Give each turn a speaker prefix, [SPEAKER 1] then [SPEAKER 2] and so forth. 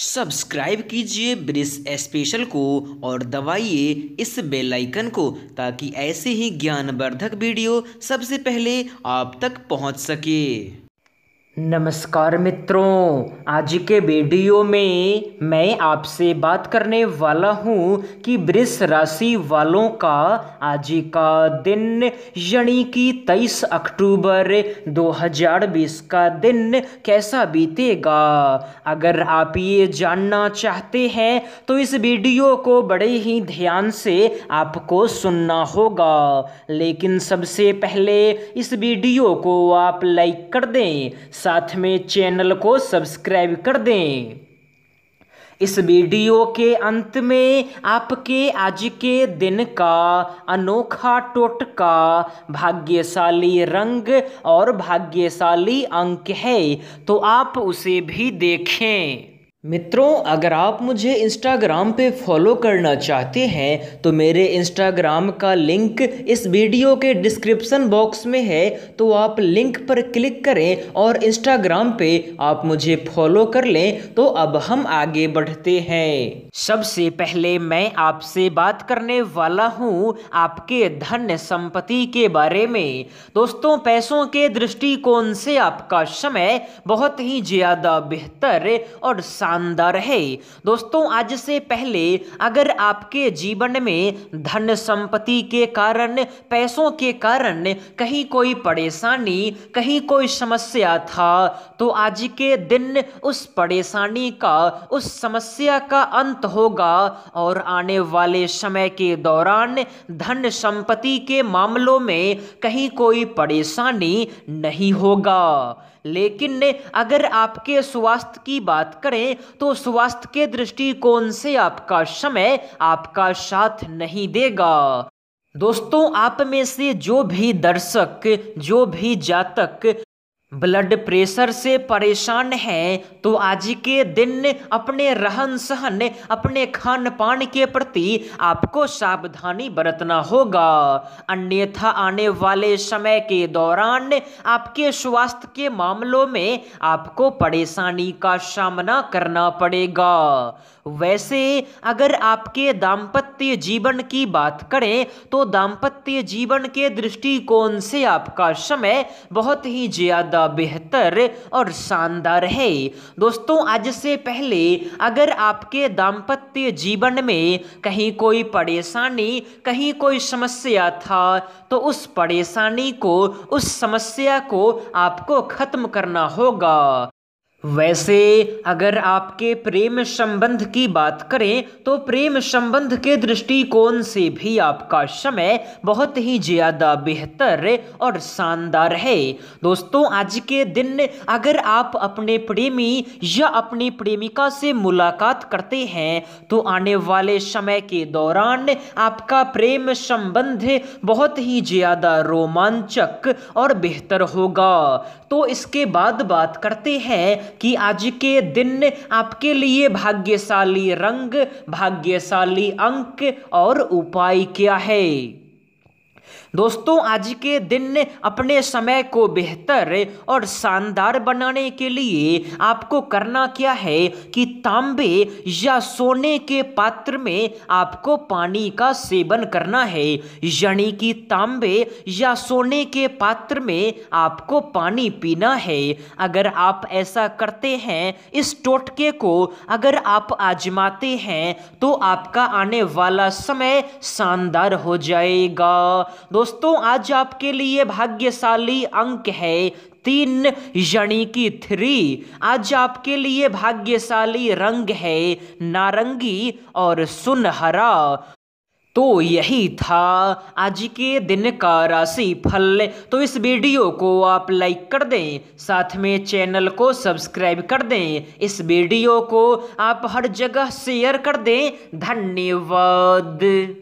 [SPEAKER 1] subscribe कीजिए brisk special को और दबाइए इस बेल आइकन को ताकि ऐसे ही ज्ञानवर्धक वीडियो सबसे पहले आप तक पहुंच सके नमस्कार मित्रों आज के वीडियो में मैं आपसे बात करने वाला हूँ कि वृष राशि वालों का आज का दिन यानी कि 23 अक्टूबर 2020 का दिन कैसा बीतेगा अगर आप ये जानना चाहते हैं तो इस वीडियो को बड़े ही ध्यान से आपको सुनना होगा लेकिन सबसे पहले इस वीडियो को आप लाइक कर दें साथ में चैनल को सब्सक्राइब कर दें इस वीडियो के अंत में आपके आज के दिन का अनोखा टोटका भाग्यशाली रंग और भाग्यशाली अंक है तो आप उसे भी देखें मित्रों अगर आप मुझे इंस्टाग्राम पे फॉलो करना चाहते हैं तो मेरे इंस्टाग्राम का लिंक इस वीडियो के डिस्क्रिप्शन बॉक्स में है तो आप लिंक पर क्लिक करें और इंस्टाग्राम पे आप मुझे फॉलो कर लें तो अब हम आगे बढ़ते हैं सबसे पहले मैं आपसे बात करने वाला हूँ आपके धन संपत्ति के बारे में दोस्तों पैसों के दृष्टिकोण से आपका समय बहुत ही ज़्यादा बेहतर और शानदार है दोस्तों आज से पहले अगर आपके जीवन में धन संपत्ति के कारण पैसों के कारण कहीं कोई परेशानी कहीं कोई समस्या था तो आज के दिन उस परेशानी का उस समस्या का अंत होगा और आने वाले समय के दौरान धन संपत्ति के मामलों में कहीं कोई परेशानी नहीं होगा लेकिन अगर आपके स्वास्थ्य की बात करें तो स्वास्थ्य के दृष्टिकोण से आपका समय आपका साथ नहीं देगा दोस्तों आप में से जो भी दर्शक जो भी जातक ब्लड प्रेशर से परेशान है तो आज के दिन अपने रहन सहन अपने खान पान के प्रति आपको सावधानी बरतना होगा अन्यथा आने वाले समय के दौरान आपके स्वास्थ्य के मामलों में आपको परेशानी का सामना करना पड़ेगा वैसे अगर आपके दाम्पत्य जीवन की बात करें तो दाम्पत्य जीवन के दृष्टिकोण से आपका समय बहुत ही ज़्यादा ज़्यादा बेहतर और शानदार है दोस्तों आज से पहले अगर आपके दाम्पत्य जीवन में कहीं कोई परेशानी कहीं कोई समस्या था तो उस परेशानी को उस समस्या को आपको ख़त्म करना होगा वैसे अगर आपके प्रेम संबंध की बात करें तो प्रेम संबंध के दृष्टिकोण से भी आपका समय बहुत ही ज़्यादा बेहतर और शानदार है दोस्तों आज के दिन अगर आप अपने प्रेमी या अपनी प्रेमिका से मुलाकात करते हैं तो आने वाले समय के दौरान आपका प्रेम संबंध बहुत ही ज़्यादा रोमांचक और बेहतर होगा तो इसके बाद बात करते हैं कि आज के दिन आपके लिए भाग्यशाली रंग भाग्यशाली अंक और उपाय क्या है दोस्तों आज के दिन अपने समय को बेहतर और शानदार बनाने के लिए आपको करना क्या है कि तांबे या सोने के पात्र में आपको पानी का सेवन करना है यानी कि तांबे या सोने के पात्र में आपको पानी पीना है अगर आप ऐसा करते हैं इस टोटके को अगर आप आजमाते हैं तो आपका आने वाला समय शानदार हो जाएगा दोस्तों आज आपके लिए भाग्यशाली अंक है तीन यानी कि थ्री आज आपके लिए भाग्यशाली रंग है नारंगी और सुनहरा तो यही था आज के दिन का राशि फल तो इस वीडियो को आप लाइक कर दें साथ में चैनल को सब्सक्राइब कर दें इस वीडियो को आप हर जगह शेयर कर दें धन्यवाद